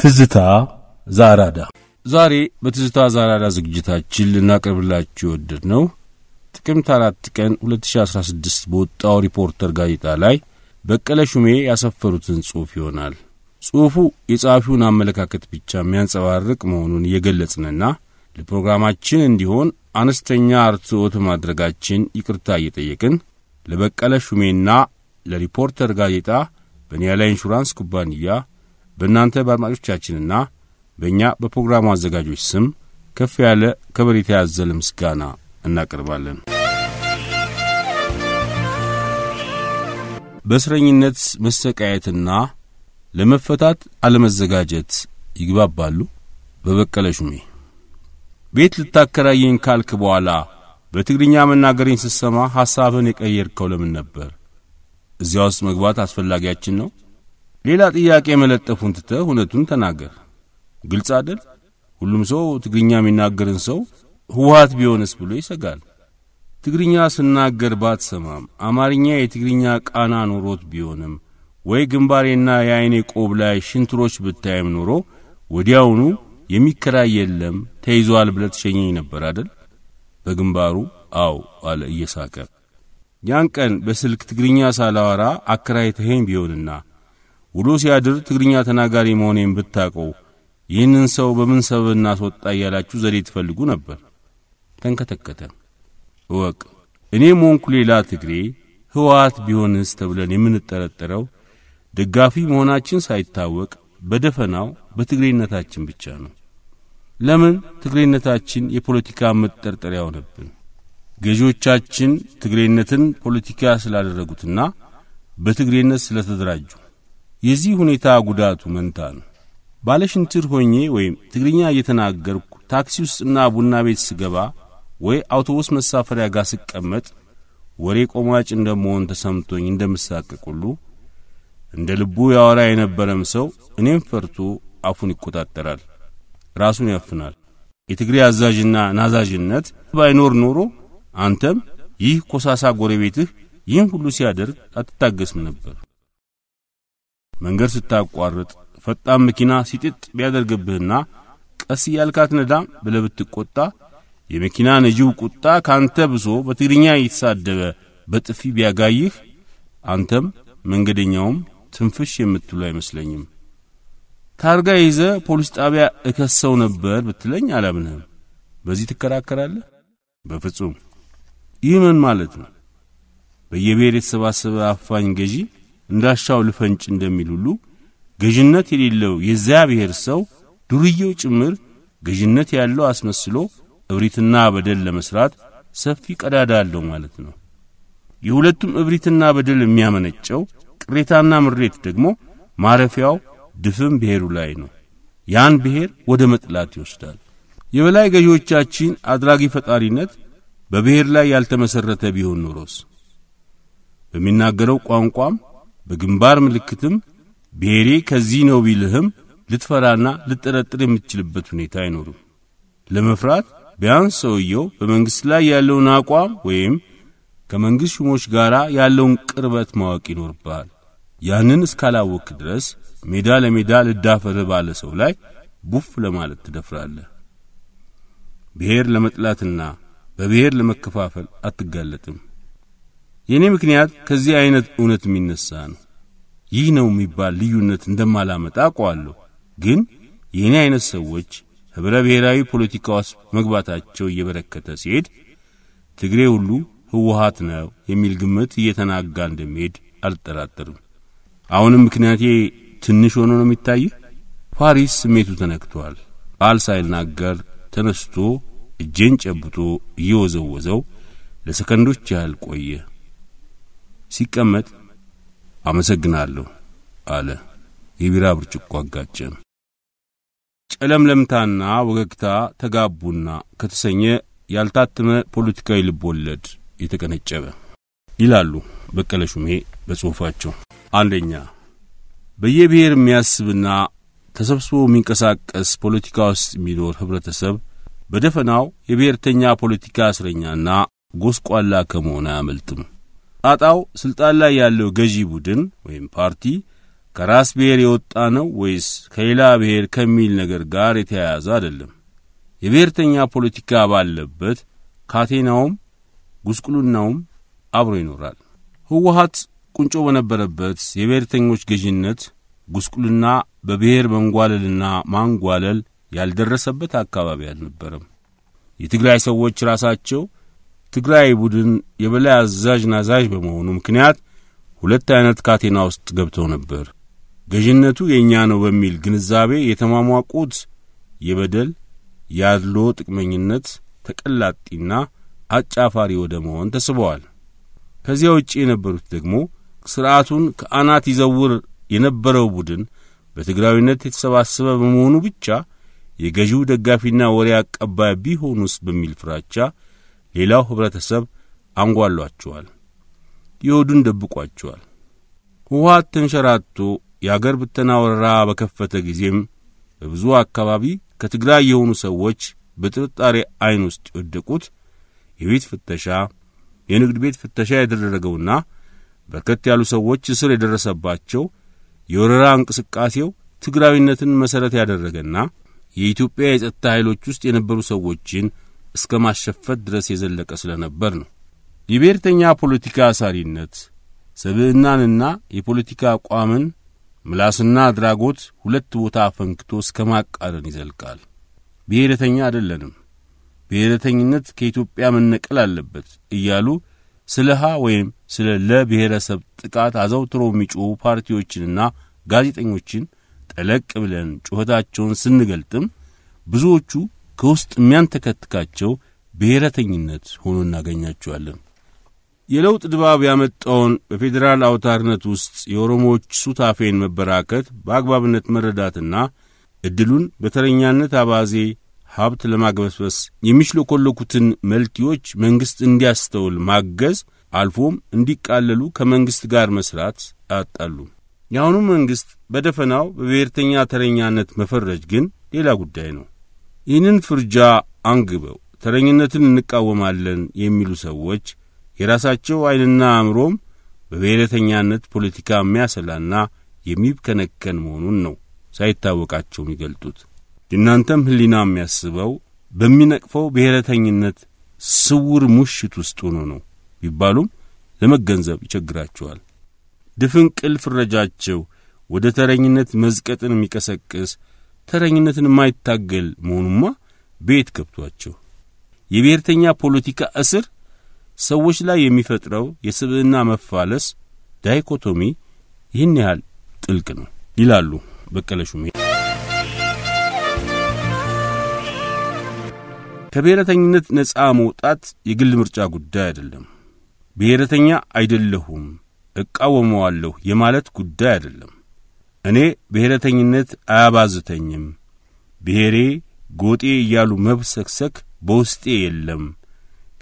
ትዝታ ዛራዳ። ዛሬ በትዝታ ዛራዳ ዝግጅታችን ልናቀርብላችሁ የወደድ ነው ጥቅምት አራት ቀን 2016 በወጣው ሪፖርተር ጋዜጣ ላይ በቀለ ሹሜ ያሰፈሩትን ጽሑፍ ይሆናል። ጽሑፉ የጸሐፊውን አመለካከት ብቻ የሚያንጸባርቅ መሆኑን እየገለጽንና ለፕሮግራማችን እንዲሆን አነስተኛ አርትዖት ማድረጋችን ይቅርታ እየጠየቅን ለበቀለ ሹሜና ለሪፖርተር ጋዜጣ በኒያላ ኢንሹራንስ ኩባንያ በእናንተ በአድማጮቻችንና በእኛ በፕሮግራሙ አዘጋጆች ስም ከፍ ያለ ከበሬታ ያዘለ ምስጋና እናቀርባለን። በእስረኝነት መሰቃየትና ለመፈታት አለመዘጋጀት ይግባባሉ? በበቀለ ሹሜ ቤት ልታከራየኝ ካልክ በኋላ በትግርኛ መናገሬን ስሰማ ሐሳብን የቀየርከው ለምን ነበር? እዚያ ውስጥ መግባት አስፈላጊያችን ነው? ሌላ ጥያቄ መለጠፉን ትተህ እውነቱን ተናገር። ግልጽ አደል? ሁሉም ሰው ትግርኛ የሚናገርን ሰው ህወሀት ቢሆንስ ብሎ ይሰጋል። ትግርኛ ስናገር ባትሰማም አማርኛ የትግርኛ ቃና ኖሮት ቢሆንም ወይ ግንባሬና የአይኔ ቆብ ላይ ሽንትሮች ብታይም ኖሮ ወዲያውኑ የሚከራይ የለም ተይዟል ብለ ትሸኘኝ ነበር አደል? በግንባሩ አው አለ እየሳቀ። ያን ቀን በስልክ ትግርኛ ሳላዋራ አከራይተኸኝ ቢሆንና ውሎ ሲያድር ትግርኛ ተናጋሪ መሆኔን ብታውቀው ይህንን ሰው በምን ሰበብ እናስወጣ እያላችሁ ዘዴ ትፈልጉ ነበር። ተንከተከተ። እወቅ እኔም ሆንኩ ሌላ ትግሬ ህወሓት ቢሆንስ ተብለን የምንጠረጠረው ደጋፊ መሆናችን ሳይታወቅ በደፈናው በትግሬነታችን ብቻ ነው። ለምን ትግሬነታችን የፖለቲካ መጠርጠሪያ ሆነብን? ገዢዎቻችን ትግሬነትን ፖለቲካ ስላደረጉትና በትግሬነት ስለተደራጁ የዚህ ሁኔታ ጉዳቱ መንታ ነው። ባለሽንትር ሆኜ ወይም ትግርኛ እየተናገርኩ ታክሲ ውስጥና ቡና ቤት ስገባ ወይ አውቶቡስ መሳፈሪያ ጋር ስቀመጥ ወሬ ቆማጭ እንደመሆን ተሰምቶኝ እንደምሳቀቅ ሁሉ እንደ ልቡ ያወራ የነበረም ሰው እኔም ፈርቶ አፉን ይቆጣጠራል፣ ራሱን ያፍናል። የትግሬ አዛዥና ናዛዥነት ባይኖር ኖሮ አንተም ይህ ኮሳሳ ጎረቤትህ ይህን ሁሉ ሲያደርግ አትታገስም ነበር። መንገድ ስታቋርጥ ፈጣን መኪና ሲጥጥ ቢያደርግብህና ቀስ እያልካት ነዳም ብለህ ብትቆጣ የመኪና ነጂው ቁጣ ካንተ ብሶ በትግርኛ እየተሳደበ በጥፊ ቢያጋይህ አንተም መንገደኛውም ትንፍሽ የምትሉ አይመስለኝም። ታርጋ ይዘ ፖሊስ ጣቢያ እከሰው ነበር ብትለኝ አላምንህም። በዚህ ትከራከራለህ? በፍጹም። ይህ ምን ማለት ነው? በየብሔር የተሰባሰበ አፋኝ ገዢ እንዳሻው ልፈንጭ እንደሚል ሁሉ ገዥነት የሌለው የዚያ ብሔር ሰው ዱርዬው ጭምር ገዥነት ያለው አስመስሎ እብሪትና በደል ለመስራት ሰፊ ቀዳዳ አለው ማለት ነው። የሁለቱም እብሪትና በደል የሚያመነጨው ቅሬታና ምሬት ደግሞ ማረፊያው ድፍን ብሔሩ ላይ ነው። ያን ብሔር ወደ መጥላት ይወስዳል። የበላይ ገዢዎቻችን አድራጊ ፈጣሪነት በብሔር ላይ ያልተመሰረተ ቢሆን ኖሮስ በሚናገረው ቋንቋም በግንባር ምልክትም ብሔሬ ከዚህ ነው ቢልህም ልትፈራና ልጠረጥር የምትችልበት ሁኔታ አይኖርም። ለመፍራት ቢያንስ ሰውየው በመንግሥት ላይ ያለውን አቋም ወይም ከመንግሥት ሹሞች ጋር ያለውን ቅርበት ማወቅ ይኖርብሃል። ያንን እስካላወክ ድረስ ሜዳ ለሜዳ ልዳፈር ባለ ሰው ላይ ቡፍ ለማለት ትደፍራለህ። ብሔር ለመጥላትና በብሔር ለመከፋፈል አትጋለጥም። የእኔ ምክንያት ከዚህ አይነት እውነት የሚነሳ ነው። ይህ ነው የሚባል ልዩነት እንደማላመጣ አውቀዋለሁ። ግን የእኔ አይነት ሰዎች ኅብረ ብሔራዊ ፖለቲካ ውስጥ መግባታቸው እየበረከተ ሲሄድ ትግሬ ሁሉ ህወሀት ነው የሚል ግምት እየተናጋ እንደሚሄድ አልጠራጠርም። አሁንም ምክንያቴ ትንሽ ሆኖ ነው የሚታይህ። ፓሪስ ስሜቱ ተነክቷል። ቃል ሳይናገር ተነስቶ እጄን ጨብጦ እየወዘወዘው ለሰከንዶች ያህል ቆየ። ሲቀመጥ አመሰግናለሁ አለ። የቢራ ብርጭቆ አጋጨ። ጨለምለምታና ወገግታ ተጋቡና ከተሰኘ ያልታተመ ፖለቲካዊ ልቦለድ የተቀነጨበ ይላሉ በቀለ ሹሜ በጽሑፋቸው። አንደኛ በየብሔር የሚያስብና ተሰብስቦ የሚንቀሳቀስ ፖለቲካ ውስጥ የሚኖር ህብረተሰብ በደፈናው የብሔርተኛ ፖለቲካ እስረኛና ጎስቋላ ከመሆን አያመልጥም። ጣጣው ስልጣን ላይ ያለው ገዢ ቡድን ወይም ፓርቲ ከራስ ብሔር የወጣ ነው ወይስ ከሌላ ብሔር ከሚል ነገር ጋር የተያያዘ አይደለም። የብሔርተኛ ፖለቲካ ባለበት ካቴናውም ጉስቁልናውም አብሮ ይኖራል። ህወሀት ቁንጮ በነበረበት የብሔርተኞች ገዢነት ጉስቁልና በብሔር መንጓለልና ማንጓለል ያልደረሰበት አካባቢ አልነበረም። የትግራይ ሰዎች ራሳቸው ትግራይ ቡድን የበላይ አዛዥ ናዛዥ በመሆኑ ምክንያት ሁለት አይነት ካቴና ውስጥ ገብተው ነበር። ገዥነቱ የእኛ ነው በሚል ግንዛቤ የተሟሟቁት የበደል ያድሎ ጥቅመኝነት ተቀላጢና አጫፋሪ ወደ መሆን ተስበዋል። ከዚያ ውጭ የነበሩት ደግሞ ስርዓቱን ከአናት ይዘውር የነበረው ቡድን በትግራዊነት የተሰባሰበ በመሆኑ ብቻ የገዢው ደጋፊና ወሬ አቀባይ ቢሆኑስ በሚል ፍራቻ ሌላው ኅብረተሰብ አንጓሏቸዋል፣ የሆዱን ደብቋቸዋል። ህወሓት ተንሸራቶ የአገር ብተና ወረራ በከፈተ ጊዜም በብዙ አካባቢ ከትግራይ የሆኑ ሰዎች በጥርጣሬ ዐይን ውስጥ የወደቁት የቤት ፍተሻ፣ የንግድ ቤት ፍተሻ የተደረገውና በርከት ያሉ ሰዎች እስር የደረሰባቸው የወረራ እንቅስቃሴው ትግራዊነትን መሠረት ያደረገና የኢትዮጵያ የጸጥታ ኃይሎች ውስጥ የነበሩ ሰዎችን እስከ ማሸፈት ድረስ የዘለቀ ስለነበር ነው። የብሔርተኛ ፖለቲካ አሳሪነት ሰብዕናንና የፖለቲካ አቋምን ምላስና አድራጎት ሁለት ቦታ አፈንክቶ እስከ ማቃረን ይዘልቃል። ብሔረተኛ አይደለንም፣ ብሔረተኝነት ከኢትዮጵያ መነቀል አለበት እያሉ ስለ ሀ ወይም ስለ ለብሔረሰብ ጥቃት አዘውትሮ የሚጮኹ ፓርቲዎችንና ጋዜጠኞችን ጠለቅ ብለን ጩኸታቸውን ስንገልጥም ብዙዎቹ ከውስጥ የሚያንተከትካቸው ብሔረተኝነት ሆኖ እናገኛቸዋለን። የለውጥ ድባብ ያመጣውን በፌዴራል አውታርነት ውስጥ የኦሮሞዎች ሱታፌን መበራከት በአግባብነት መረዳትና ዕድሉን በተረኛነት አባዜ ሀብት ለማግበስበስ የሚሽለኮለኩትን መልቲዎች መንግሥት እንዲያስተውል ማገዝ አልፎም እንዲቃለሉ ከመንግሥት ጋር መሥራት አጣሉ። የአሁኑ መንግሥት በደፈናው በብሔርተኛ ተረኛነት መፈረጅ ግን ሌላ ጉዳይ ነው። ይህንን ፍርጃ አንግበው ተረኝነትን እንቃወማለን የሚሉ ሰዎች የራሳቸው ዐይንና አእምሮም በብሔረተኛነት ፖለቲካ የሚያሰላና የሚብከነከን መሆኑን ነው ሳይታወቃቸው የሚገልጡት። የእናንተም ሕሊና የሚያስበው በሚነቅፈው ብሔረተኝነት ስውር ሙሽት ውስጥ ሆኖ ነው ቢባሉም ለመገንዘብ ይቸግራቸዋል። ድፍንቅል ፍረጃቸው ወደ ተረኝነት መዝቀጥን የሚቀሰቅስ ተረኝነትን የማይታገል መሆኑማ ቤት ገብቷቸው የብሔርተኛ ፖለቲካ እስር ሰዎች ላይ የሚፈጥረው የስብዕና መፋለስ ዳይኮቶሚ ይህን ያህል ጥልቅ ነው ይላሉ በቀለ ሹሜ። ከብሔረተኝነት ነፃ መውጣት የግል ምርጫ ጉዳይ አይደለም። ብሔረተኛ አይደለሁም እቃወመዋለሁ የማለት ጉዳይ አይደለም። እኔ ብሔረተኝነት አያባዝተኝም። ብሔሬ፣ ጎጤ እያሉ መብሰክሰክ በውስጤ የለም።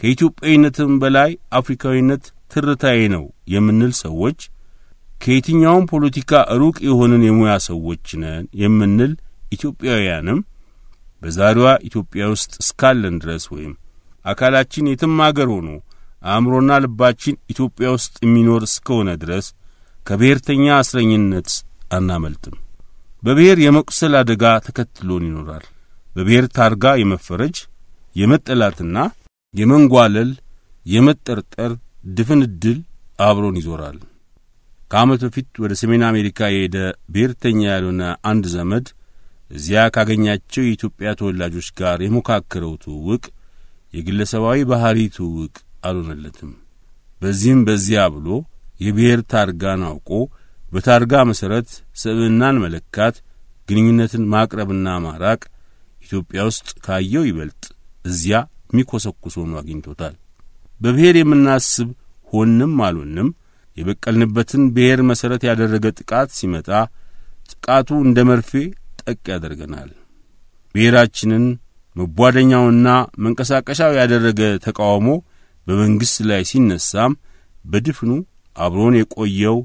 ከኢትዮጵያዊነትም በላይ አፍሪካዊነት ትርታዬ ነው የምንል ሰዎች ከየትኛውም ፖለቲካ ሩቅ የሆንን የሙያ ሰዎች ነን የምንል ኢትዮጵያውያንም በዛሬዋ ኢትዮጵያ ውስጥ እስካለን ድረስ ወይም አካላችን የትም አገር ሆኖ አእምሮና ልባችን ኢትዮጵያ ውስጥ የሚኖር እስከሆነ ድረስ ከብሔርተኛ አስረኝነት አናመልጥም። በብሔር የመቁሰል አደጋ ተከትሎን ይኖራል። በብሔር ታርጋ የመፈረጅ የመጠላትና የመንጓለል የመጠርጠር ድፍን ዕድል አብሮን ይዞራል። ከዓመት በፊት ወደ ሰሜን አሜሪካ የሄደ ብሔርተኛ ያልሆነ አንድ ዘመድ እዚያ ካገኛቸው የኢትዮጵያ ተወላጆች ጋር የሞካከረው ትውውቅ የግለሰባዊ ባህሪ ትውውቅ አልሆነለትም። በዚህም በዚያ ብሎ የብሔር ታርጋን አውቆ በታርጋ መሠረት ስብዕናን መለካት፣ ግንኙነትን ማቅረብና ማራቅ ኢትዮጵያ ውስጥ ካየው ይበልጥ እዚያ የሚኮሰኩስ ሆኖ አግኝቶታል። በብሔር የምናስብ ሆንም አልሆንም የበቀልንበትን ብሔር መሠረት ያደረገ ጥቃት ሲመጣ ጥቃቱ እንደ መርፌ ጠቅ ያደርገናል። ብሔራችንን መቧደኛውና መንቀሳቀሻው ያደረገ ተቃውሞ በመንግሥት ላይ ሲነሳም በድፍኑ አብሮን የቆየው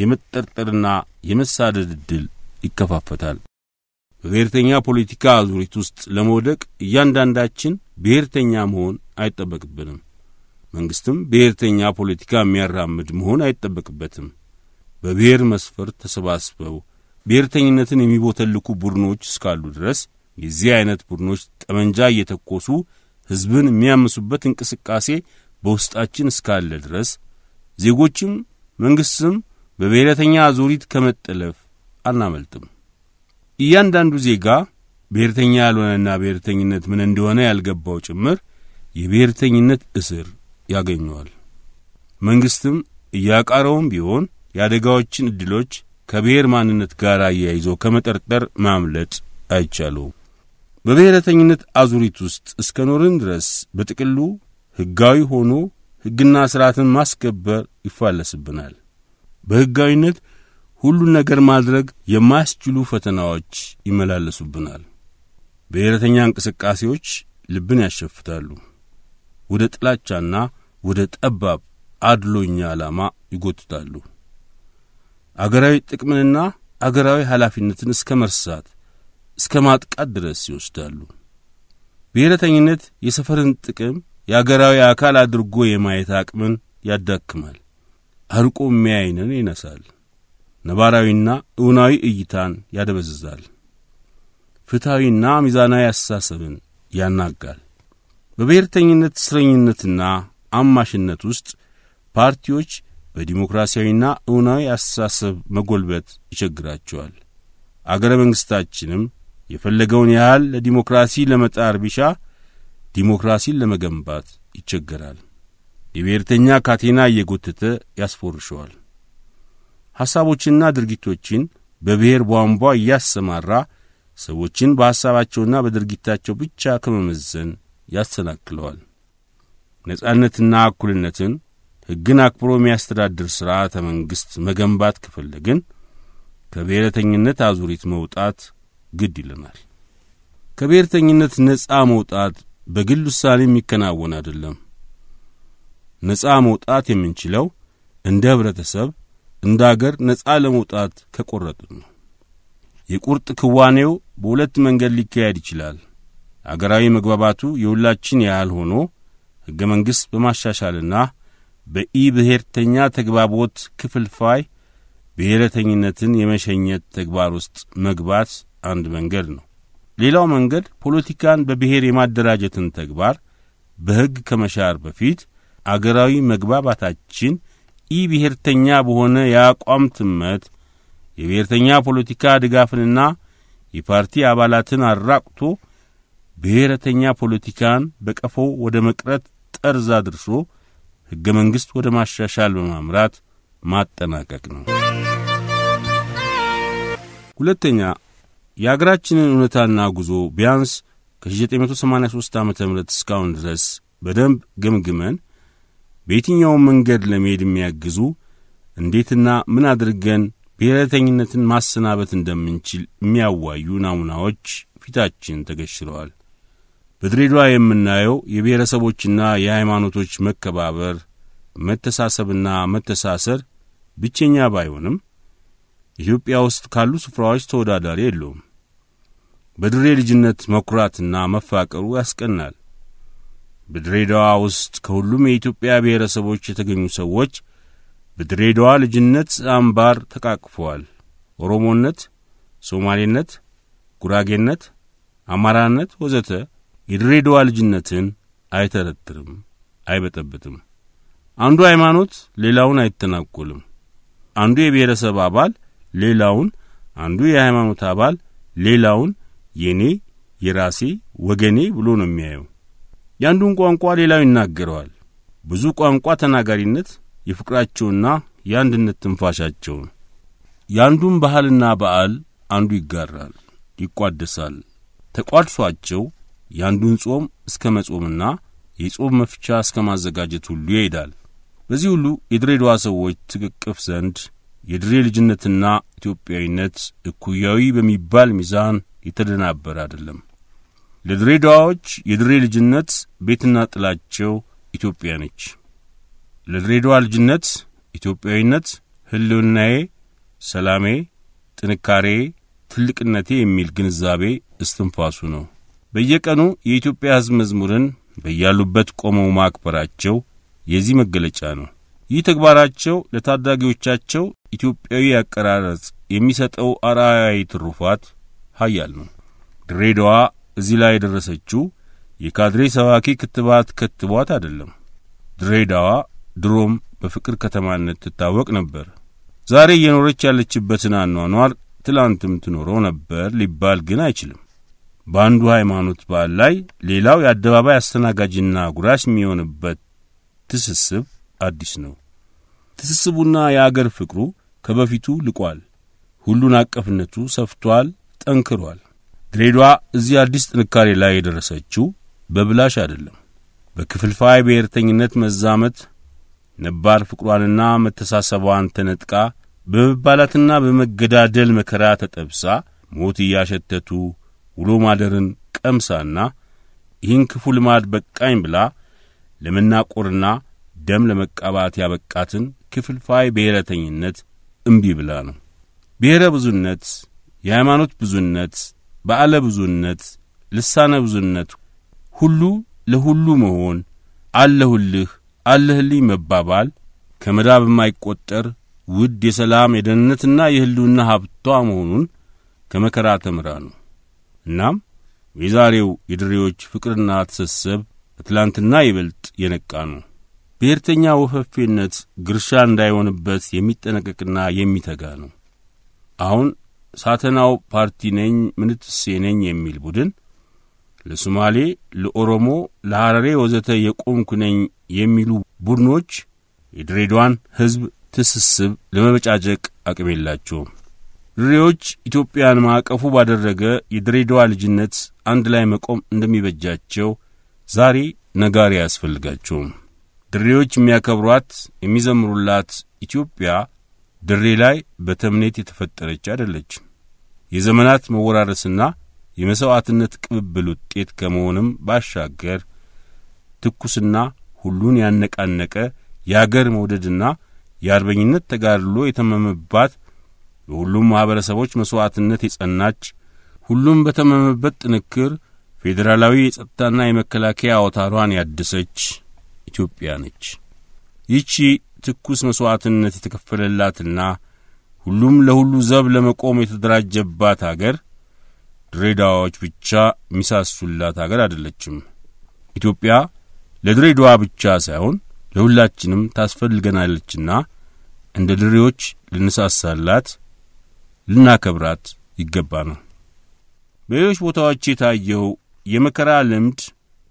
የመጠርጠርና የመሳደድ ዕድል ይከፋፈታል። በብሔርተኛ ፖለቲካ አዙሪት ውስጥ ለመውደቅ እያንዳንዳችን ብሔርተኛ መሆን አይጠበቅብንም። መንግሥትም ብሔርተኛ ፖለቲካ የሚያራምድ መሆን አይጠበቅበትም። በብሔር መስፈር ተሰባስበው ብሔርተኝነትን የሚቦተልኩ ቡድኖች እስካሉ ድረስ የዚህ አይነት ቡድኖች ጠመንጃ እየተኮሱ ሕዝብን የሚያምሱበት እንቅስቃሴ በውስጣችን እስካለ ድረስ ዜጎችም መንግሥትም በብሔረተኛ አዙሪት ከመጠለፍ አናመልጥም። እያንዳንዱ ዜጋ ብሔርተኛ ያልሆነና ብሔርተኝነት ምን እንደሆነ ያልገባው ጭምር የብሔርተኝነት እስር ያገኘዋል። መንግሥትም እያቃረውም ቢሆን የአደጋዎችን ዕድሎች ከብሔር ማንነት ጋር አያይዞ ከመጠርጠር ማምለጥ አይቻሉም። በብሔረተኝነት አዙሪት ውስጥ እስከ ኖርን ድረስ በጥቅሉ ሕጋዊ ሆኖ ሕግና ሥርዓትን ማስከበር ይፋለስብናል። በሕጋዊነት ሁሉን ነገር ማድረግ የማያስችሉ ፈተናዎች ይመላለሱብናል። ብሔረተኛ እንቅስቃሴዎች ልብን ያሸፍታሉ፣ ወደ ጥላቻና ወደ ጠባብ አድሎኛ ዓላማ ይጎትታሉ። አገራዊ ጥቅምንና አገራዊ ኃላፊነትን እስከ መርሳት እስከ ማጥቃት ድረስ ይወስዳሉ። ብሔረተኝነት የሰፈርን ጥቅም የአገራዊ አካል አድርጎ የማየት አቅምን ያዳክማል። አርቆ የሚያይንን ይነሳል። ነባራዊና እውናዊ እይታን ያደበዝዛል። ፍትሐዊና ሚዛናዊ አስተሳሰብን ያናጋል። በብሔርተኝነት እስረኝነትና አማሽነት ውስጥ ፓርቲዎች በዲሞክራሲያዊና እውናዊ አስተሳሰብ መጎልበት ይቸግራቸዋል። አገረ መንግሥታችንም የፈለገውን ያህል ለዲሞክራሲ ለመጣር ቢሻ ዲሞክራሲን ለመገንባት ይቸገራል። የብሔርተኛ ካቴና እየጎተተ ያስፎርሸዋል። ሐሳቦችና ድርጊቶችን በብሔር ቧንቧ እያሰማራ ሰዎችን በሐሳባቸውና በድርጊታቸው ብቻ ከመመዘን ያሰናክለዋል። ነጻነትና እኩልነትን ሕግን አክብሮ የሚያስተዳድር ሥርዓተ መንግሥት መገንባት ከፈለግን ከብሔረተኝነት አዙሪት መውጣት ግድ ይለናል። ከብሔርተኝነት ነጻ መውጣት በግል ውሳኔ የሚከናወን አይደለም። ነጻ መውጣት የምንችለው እንደ ህብረተሰብ፣ እንደ አገር ነጻ ለመውጣት ከቆረጥን ነው። የቁርጥ ክዋኔው በሁለት መንገድ ሊካሄድ ይችላል። አገራዊ መግባባቱ የሁላችን ያህል ሆኖ ሕገ መንግሥት በማሻሻልና በኢ ብሔርተኛ ተግባቦት ክፍልፋይ ብሔረተኝነትን የመሸኘት ተግባር ውስጥ መግባት አንድ መንገድ ነው። ሌላው መንገድ ፖለቲካን በብሔር የማደራጀትን ተግባር በሕግ ከመሻር በፊት አገራዊ መግባባታችን ኢ ብሔርተኛ በሆነ የአቋም ትመት የብሔርተኛ ፖለቲካ ድጋፍንና የፓርቲ አባላትን አራቁቶ ብሔረተኛ ፖለቲካን በቀፎ ወደ መቅረት ጠርዝ አድርሶ ሕገ መንግሥት ወደ ማሻሻል በማምራት ማጠናቀቅ ነው። ሁለተኛ የአገራችንን እውነታና ጉዞ ቢያንስ ከ1983 ዓ ም እስካሁን ድረስ በደንብ ግምግመን በየትኛውም መንገድ ለመሄድ የሚያግዙ እንዴትና ምን አድርገን ብሔረተኝነትን ማሰናበት እንደምንችል የሚያዋዩ ናሙናዎች ፊታችን ተገሽረዋል። በድሬዷ የምናየው የብሔረሰቦችና የሃይማኖቶች መከባበር፣ መተሳሰብና መተሳሰር ብቸኛ ባይሆንም ኢትዮጵያ ውስጥ ካሉ ስፍራዎች ተወዳዳሪ የለውም። በድሬ ልጅነት መኩራትና መፋቀሩ ያስቀናል። በድሬዳዋ ውስጥ ከሁሉም የኢትዮጵያ ብሔረሰቦች የተገኙ ሰዎች በድሬዳዋ ልጅነት አምባር ተቃቅፈዋል። ኦሮሞነት፣ ሶማሌነት፣ ጉራጌነት፣ አማራነት ወዘተ የድሬዳዋ ልጅነትን አይተረትርም፣ አይበጠብጥም። አንዱ ሃይማኖት ሌላውን አይተናቆልም። አንዱ የብሔረሰብ አባል ሌላውን፣ አንዱ የሃይማኖት አባል ሌላውን የኔ፣ የራሴ፣ ወገኔ ብሎ ነው የሚያየው። የአንዱን ቋንቋ ሌላው ይናገረዋል። ብዙ ቋንቋ ተናጋሪነት የፍቅራቸውና የአንድነት ትንፋሻቸው ነው። የአንዱን ባህልና በዓል አንዱ ይጋራል፣ ይቋደሳል። ተቋድሷቸው የአንዱን ጾም እስከ መጾምና የጾም መፍቻ እስከ ማዘጋጀት ሁሉ ይሄዳል። በዚህ ሁሉ የድሬዳዋ ሰዎች ትቅቅፍ ዘንድ የድሬ ልጅነትና ኢትዮጵያዊነት እኩያዊ በሚባል ሚዛን የተደናበረ አይደለም። ለድሬዳዋዎች የድሬ ልጅነት ቤትና ጥላቸው ኢትዮጵያ ነች። ለድሬዳዋ ልጅነት ኢትዮጵያዊነት ህልውናዬ፣ ሰላሜ፣ ጥንካሬ፣ ትልቅነቴ የሚል ግንዛቤ እስትንፋሱ ነው። በየቀኑ የኢትዮጵያ ሕዝብ መዝሙርን በያሉበት ቆመው ማክበራቸው የዚህ መገለጫ ነው። ይህ ተግባራቸው ለታዳጊዎቻቸው ኢትዮጵያዊ አቀራረጽ የሚሰጠው አርአያዊ ትሩፋት ሀያል ነው። ድሬዳዋ እዚህ ላይ የደረሰችው የካድሬ ሰዋኪ ክትባት ከትቧት አይደለም። ድሬዳዋ ድሮም በፍቅር ከተማነት ትታወቅ ነበር። ዛሬ እየኖረች ያለችበትን አኗኗር ትላንትም ትኖረው ነበር ሊባል ግን አይችልም። በአንዱ ሃይማኖት በዓል ላይ ሌላው የአደባባይ አስተናጋጅና ጉራሽ የሚሆንበት ትስስብ አዲስ ነው። ትስስቡና የአገር ፍቅሩ ከበፊቱ ልቋል። ሁሉን አቀፍነቱ ሰፍቷል፣ ጠንክሯል። ድሬዷ እዚህ አዲስ ጥንካሬ ላይ የደረሰችው በብላሽ አይደለም፣ በክፍልፋይ ብሔርተኝነት መዛመት ነባር ፍቅሯንና መተሳሰቧን ተነጥቃ በመባላትና በመገዳደል መከራ ተጠብሳ ሞት እያሸተቱ ውሎ ማደርን ቀምሳና ይህን ክፉ ልማድ በቃኝ ብላ ለመናቆርና ደም ለመቃባት ያበቃትን ክፍልፋይ ብሔረተኝነት እምቢ ብላ ነው። ብሔረ ብዙነት የሃይማኖት ብዙነት፣ በዓለ ብዙነት፣ ልሳነ ብዙነት ሁሉ ለሁሉ መሆን አለሁልህ አለህልኝ መባባል ከመዳብ የማይቆጠር ውድ የሰላም የደህንነትና የህልውና ሀብቷ መሆኑን ከመከራ ተምራ ነው። እናም የዛሬው የድሬዎች ፍቅርና ትስስብ ከትላንትና ይበልጥ የነቃ ነው። ብሔርተኛ ወፈፌነት ግርሻ እንዳይሆንበት የሚጠነቀቅና የሚተጋ ነው። አሁን ሳተናው ፓርቲ ነኝ ምንትሴ ነኝ የሚል ቡድን ለሶማሌ፣ ለኦሮሞ፣ ለሐረሬ ወዘተ የቆምኩ ነኝ የሚሉ ቡድኖች የድሬዳዋን ሕዝብ ትስስብ ለመበጫጨቅ አቅም የላቸውም። ድሬዎች ኢትዮጵያን ማዕቀፉ ባደረገ የድሬዳዋ ልጅነት አንድ ላይ መቆም እንደሚበጃቸው ዛሬ ነጋሪ አያስፈልጋቸውም። ድሬዎች የሚያከብሯት የሚዘምሩላት ኢትዮጵያ ድሬ ላይ በተምኔት የተፈጠረች አይደለች የዘመናት መወራረስና የመሥዋዕትነት ቅብብል ውጤት ከመሆንም ባሻገር ትኩስና ሁሉን ያነቃነቀ የአገር መውደድና የአርበኝነት ተጋድሎ የተመመባት በሁሉም ማኅበረሰቦች መሥዋዕትነት የጸናች ሁሉም በተመመበት ጥንክር ፌዴራላዊ የጸጥታና የመከላከያ አውታሯን ያደሰች ኢትዮጵያ ነች። ይቺ ትኩስ መሥዋዕትነት የተከፈለላትና ሁሉም ለሁሉ ዘብ ለመቆም የተደራጀባት አገር ድሬዳዋዎች ብቻ የሚሳሱላት አገር አይደለችም። ኢትዮጵያ ለድሬዳዋ ብቻ ሳይሆን ለሁላችንም ታስፈልገናለችና እንደ ድሬዎች ልንሳሳላት፣ ልናከብራት ይገባ ነው። በሌሎች ቦታዎች የታየው የመከራ ልምድ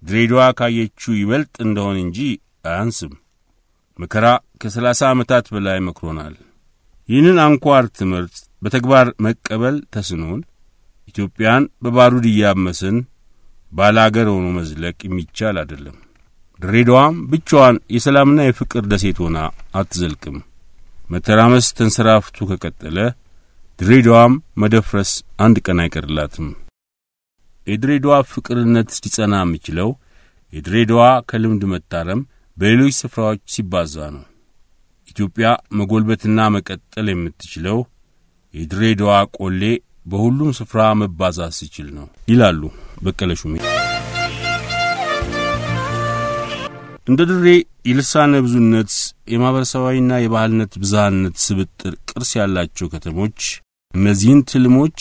ድሬዳዋ ካየችው ይበልጥ እንደሆን እንጂ አያንስም። መከራ ከሰላሳ ዓመታት በላይ መክሮናል። ይህንን አንኳር ትምህርት በተግባር መቀበል ተስኖን ኢትዮጵያን በባሩድ እያመስን ባለ አገር ሆኖ መዝለቅ የሚቻል አይደለም። ድሬዳዋም ብቻዋን የሰላምና የፍቅር ደሴት ሆና አትዘልቅም። መተራመስ ተንሰራፍቱ ከቀጠለ ድሬዳዋም መደፍረስ አንድ ቀን አይቀርላትም። የድሬዳዋ ፍቅርነት ሊጸና የሚችለው የድሬዳዋ ከልምድ መታረም በሌሎች ስፍራዎች ሲባዛ ነው። ኢትዮጵያ መጎልበትና መቀጠል የምትችለው የድሬዳዋ ቆሌ በሁሉም ስፍራ መባዛት ሲችል ነው ይላሉ በቀለ ሹሜ። እንደ ድሬ የልሳነ ብዙነት የማኅበረሰባዊና የባህልነት ብዝሃነት ስብጥር ቅርስ ያላቸው ከተሞች እነዚህን ትልሞች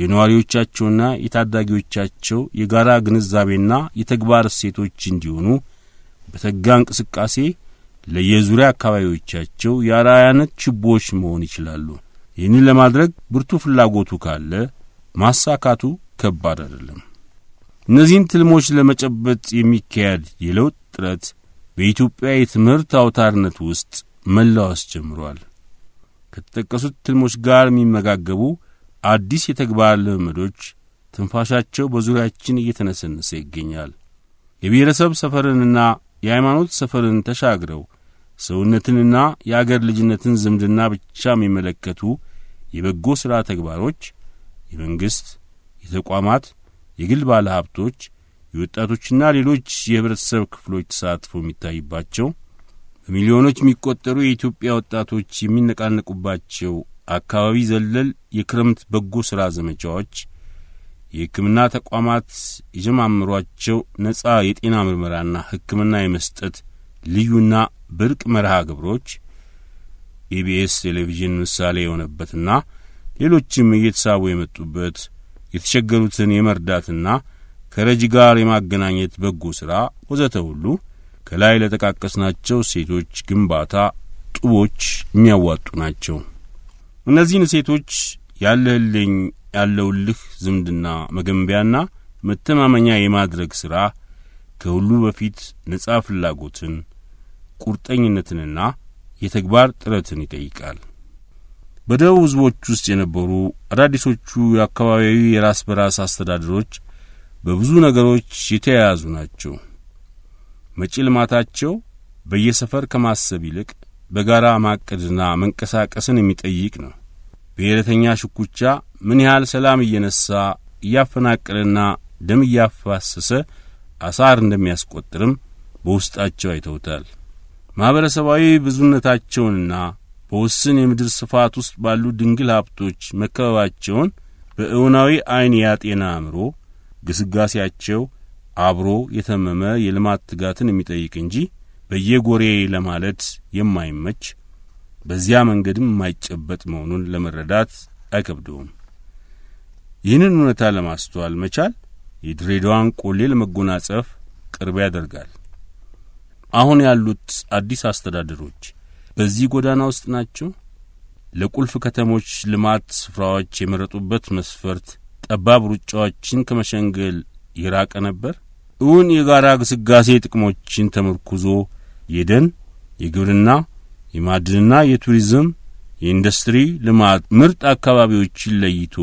የነዋሪዎቻቸውና የታዳጊዎቻቸው የጋራ ግንዛቤና የተግባር እሴቶች እንዲሆኑ በተጋ እንቅስቃሴ ለየዙሪያ አካባቢዎቻቸው የአርአያነት ችቦዎች መሆን ይችላሉ። ይህንን ለማድረግ ብርቱ ፍላጎቱ ካለ ማሳካቱ ከባድ አይደለም። እነዚህን ትልሞች ለመጨበጥ የሚካሄድ የለውጥ ጥረት በኢትዮጵያ የትምህርት አውታርነት ውስጥ መላወስ ጀምሯል። ከተጠቀሱት ትልሞች ጋር የሚመጋገቡ አዲስ የተግባር ልምምዶች ትንፋሻቸው በዙሪያችን እየተነሰነሰ ይገኛል። የብሔረሰብ ሰፈርንና የሃይማኖት ሰፈርን ተሻግረው ሰውነትንና የአገር ልጅነትን ዝምድና ብቻ የሚመለከቱ የበጎ ሥራ ተግባሮች የመንግሥት፣ የተቋማት፣ የግል ባለ ሀብቶች፣ የወጣቶችና ሌሎች የህብረተሰብ ክፍሎች ተሳትፎ የሚታይባቸው በሚሊዮኖች የሚቆጠሩ የኢትዮጵያ ወጣቶች የሚነቃነቁባቸው አካባቢ ዘለል የክረምት በጎ ሥራ ዘመቻዎች የሕክምና ተቋማት የጀማምሯቸው ነጻ የጤና ምርመራና ሕክምና የመስጠት ልዩና ብርቅ መርሃ ግብሮች ኢቢኤስ ቴሌቪዥን ምሳሌ የሆነበትና ሌሎችም እየተሳቡ የመጡበት የተቸገሩትን የመርዳትና ከረጂ ጋር የማገናኘት በጎ ሥራ ወዘተ ሁሉ ከላይ ለጠቃቀስናቸው ሴቶች ግንባታ ጡቦች የሚያዋጡ ናቸው። እነዚህን ሴቶች ያለህልኝ ያለውልህ ዝምድና መገንቢያና መተማመኛ የማድረግ ሥራ ከሁሉ በፊት ነጻ ፍላጎትን ቁርጠኝነትንና የተግባር ጥረትን ይጠይቃል። በደቡብ ሕዝቦች ውስጥ የነበሩ አዳዲሶቹ የአካባቢያዊ የራስ በራስ አስተዳደሮች በብዙ ነገሮች የተያያዙ ናቸው። መጪ ልማታቸው በየሰፈር ከማሰብ ይልቅ በጋራ ማቀድና መንቀሳቀስን የሚጠይቅ ነው። ብሔረተኛ ሽኩቻ ምን ያህል ሰላም እየነሳ እያፈናቀለና ደም እያፋሰሰ አሳር እንደሚያስቆጥርም በውስጣቸው አይተውታል። ማኅበረሰባዊ ብዙነታቸውንና በውስን የምድር ስፋት ውስጥ ባሉ ድንግል ሀብቶች መከበባቸውን በእውናዊ ዐይን ያጤና አእምሮ ግስጋሴያቸው አብሮ የተመመ የልማት ትጋትን የሚጠይቅ እንጂ በየጎሬ ለማለት የማይመች በዚያ መንገድም የማይጨበጥ መሆኑን ለመረዳት አይከብደውም። ይህንን እውነታ ለማስተዋል መቻል የድሬዳዋን ቆሌ ለመጎናጸፍ ቅርብ ያደርጋል። አሁን ያሉት አዲስ አስተዳደሮች በዚህ ጎዳና ውስጥ ናቸው። ለቁልፍ ከተሞች ልማት ስፍራዎች የመረጡበት መስፈርት ጠባብ ሩጫዎችን ከመሸንገል የራቀ ነበር። እውን የጋራ ግስጋሴ ጥቅሞችን ተመርኩዞ የደን፣ የግብርና፣ የማዕድንና የቱሪዝም የኢንዱስትሪ ልማት ምርጥ አካባቢዎችን ለይቶ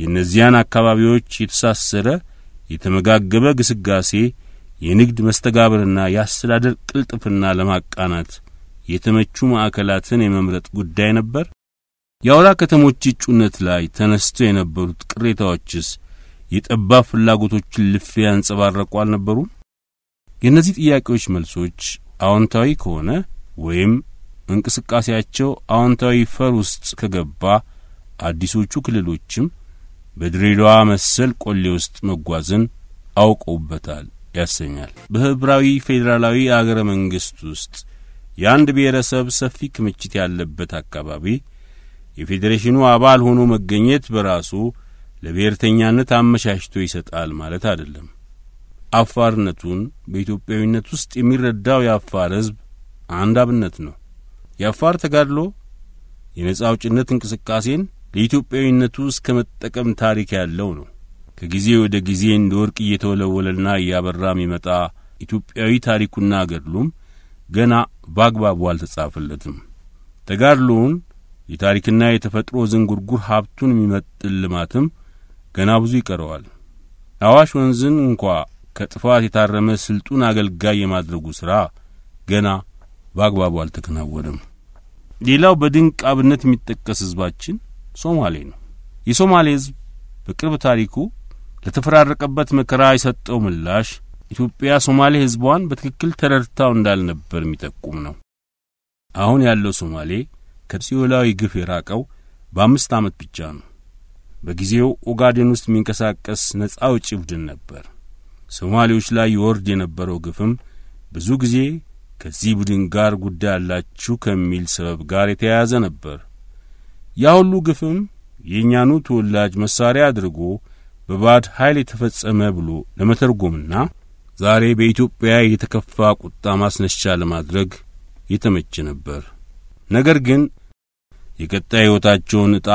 የእነዚያን አካባቢዎች የተሳሰረ የተመጋገበ ግስጋሴ የንግድ መስተጋብርና የአስተዳደር ቅልጥፍና ለማቃናት የተመቹ ማዕከላትን የመምረጥ ጉዳይ ነበር። የአውራ ከተሞች እጩነት ላይ ተነስተው የነበሩት ቅሬታዎችስ የጠባብ ፍላጎቶችን ልፌ ያንጸባረቁ አልነበሩም? የእነዚህ ጥያቄዎች መልሶች አዎንታዊ ከሆነ ወይም እንቅስቃሴያቸው አዎንታዊ ፈር ውስጥ ከገባ አዲሶቹ ክልሎችም በድሬዳዋ መሰል ቆሌ ውስጥ መጓዝን አውቀውበታል ያሰኛል። በህብራዊ ፌዴራላዊ አገረ መንግስት ውስጥ የአንድ ብሔረሰብ ሰፊ ክምችት ያለበት አካባቢ የፌዴሬሽኑ አባል ሆኖ መገኘት በራሱ ለብሔርተኛነት አመቻችቶ ይሰጣል ማለት አይደለም። አፋርነቱን በኢትዮጵያዊነት ውስጥ የሚረዳው የአፋር ህዝብ አንድ አብነት ነው። የአፋር ተጋድሎ የነጻ አውጭነት እንቅስቃሴን ለኢትዮጵያዊነቱ እስከ መጠቀም ታሪክ ያለው ነው። ከጊዜ ወደ ጊዜ እንደ ወርቅ እየተወለወለና እያበራ የሚመጣ ኢትዮጵያዊ ታሪኩና ገድሉም ገና በአግባቡ አልተጻፈለትም። ተጋድሎውን የታሪክና የተፈጥሮ ዝንጉርጉር ሀብቱን የሚመጥን ልማትም ገና ብዙ ይቀረዋል። አዋሽ ወንዝን እንኳ ከጥፋት የታረመ ስልጡን አገልጋይ የማድረጉ ሥራ ገና በአግባቡ አልተከናወነም። ሌላው በድንቅ አብነት የሚጠቀስ ሕዝባችን ሶማሌ ነው። የሶማሌ ህዝብ በቅርብ ታሪኩ ለተፈራረቀበት መከራ የሰጠው ምላሽ ኢትዮጵያ ሶማሌ ህዝቧን በትክክል ተረድታው እንዳልነበር የሚጠቁም ነው። አሁን ያለው ሶማሌ ከሲዮላዊ ግፍ የራቀው በአምስት ዓመት ብቻ ነው። በጊዜው ኦጋዴን ውስጥ የሚንቀሳቀስ ነጻ አውጪ ቡድን ነበር። ሶማሌዎች ላይ ይወርድ የነበረው ግፍም ብዙ ጊዜ ከዚህ ቡድን ጋር ጉዳይ ያላችሁ ከሚል ሰበብ ጋር የተያያዘ ነበር። ያ ሁሉ ግፍም የእኛኑ ተወላጅ መሳሪያ አድርጎ በባድ ኃይል የተፈጸመ ብሎ ለመተርጎምና ዛሬ በኢትዮጵያ የተከፋ ቁጣ ማስነሻ ለማድረግ የተመቸ ነበር። ነገር ግን የቀጣይ ሕይወታቸውን ዕጣ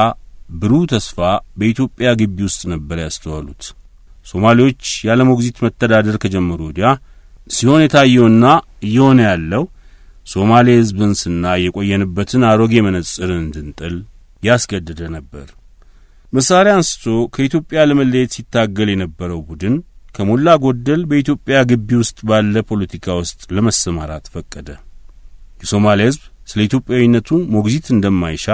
ብሩህ ተስፋ በኢትዮጵያ ግቢ ውስጥ ነበር ያስተዋሉት። ሶማሌዎች ያለ ሞግዚት መተዳደር ከጀመሩ ወዲያ ሲሆን የታየውና እየሆነ ያለው ሶማሌ ሕዝብን ስና የቆየንበትን አሮጌ መነጽርን እንድንጥል ያስገደደ ነበር። መሳሪያ አንስቶ ከኢትዮጵያ ለመለየት ሲታገል የነበረው ቡድን ከሞላ ጎደል በኢትዮጵያ ግቢ ውስጥ ባለ ፖለቲካ ውስጥ ለመሰማራት ፈቀደ። የሶማሌ ሕዝብ ስለ ኢትዮጵያዊነቱ ሞግዚት እንደማይሻ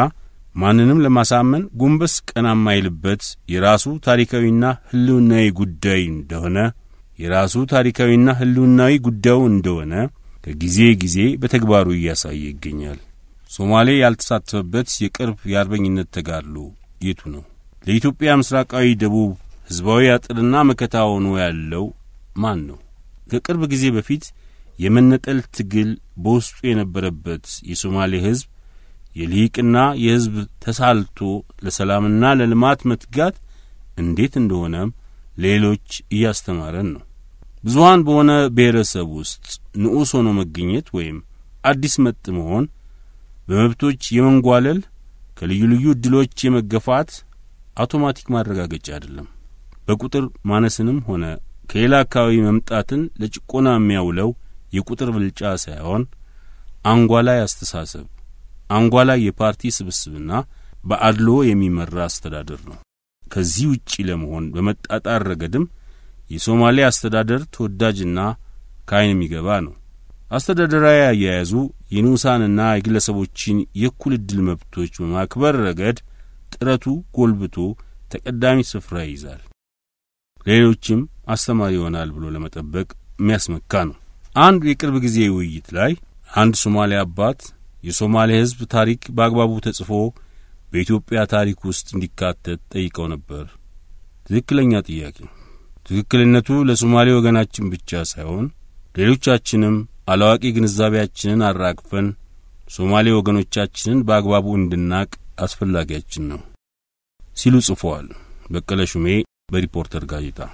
ማንንም ለማሳመን ጎንበስ ቀና የማይልበት የራሱ ታሪካዊና ሕልውናዊ ጉዳይ እንደሆነ የራሱ ታሪካዊና ሕልውናዊ ጉዳዩ እንደሆነ ከጊዜ ጊዜ በተግባሩ እያሳየ ይገኛል። ሶማሌ ያልተሳተፈበት የቅርብ የአርበኝነት ተጋድሎ የቱ ነው? ለኢትዮጵያ ምስራቃዊ ደቡብ ህዝባዊ አጥርና መከታ ሆኖ ያለው ማን ነው? ከቅርብ ጊዜ በፊት የመነጠል ትግል በውስጡ የነበረበት የሶማሌ ህዝብ የልሂቅና የህዝብ ተሳልቶ ለሰላምና ለልማት መትጋት እንዴት እንደሆነም ሌሎች እያስተማረን ነው። ብዙሃን በሆነ ብሔረሰብ ውስጥ ንዑስ ሆኖ መገኘት ወይም አዲስ መጥ መሆን በመብቶች የመንጓለል ከልዩ ልዩ እድሎች የመገፋት አውቶማቲክ ማረጋገጫ አይደለም። በቁጥር ማነስንም ሆነ ከሌላ አካባቢ መምጣትን ለጭቆና የሚያውለው የቁጥር ብልጫ ሳይሆን አንጓላይ አስተሳሰብ፣ አንጓላይ የፓርቲ ስብስብና በአድሎ የሚመራ አስተዳደር ነው። ከዚህ ውጪ ለመሆን በመጣጣር ረገድም የሶማሌ አስተዳደር ተወዳጅና ከአይን የሚገባ ነው። አስተዳደራዊ አያያዙ የንዑሳንና የግለሰቦችን የእኩል ዕድል መብቶች በማክበር ረገድ ጥረቱ ጎልብቶ ተቀዳሚ ስፍራ ይይዛል። ሌሎችም አስተማሪ ይሆናል ብሎ ለመጠበቅ የሚያስመካ ነው። አንድ የቅርብ ጊዜ ውይይት ላይ አንድ ሶማሌ አባት የሶማሌ ሕዝብ ታሪክ በአግባቡ ተጽፎ በኢትዮጵያ ታሪክ ውስጥ እንዲካተት ጠይቀው ነበር። ትክክለኛ ጥያቄ። ትክክልነቱ ለሶማሌ ወገናችን ብቻ ሳይሆን ሌሎቻችንም አላዋቂ ግንዛቤያችንን አራግፈን ሶማሌ ወገኖቻችንን በአግባቡ እንድናቅ አስፈላጊያችን ነው ሲሉ ጽፈዋል። በቀለ ሹሜ በሪፖርተር ጋዜጣ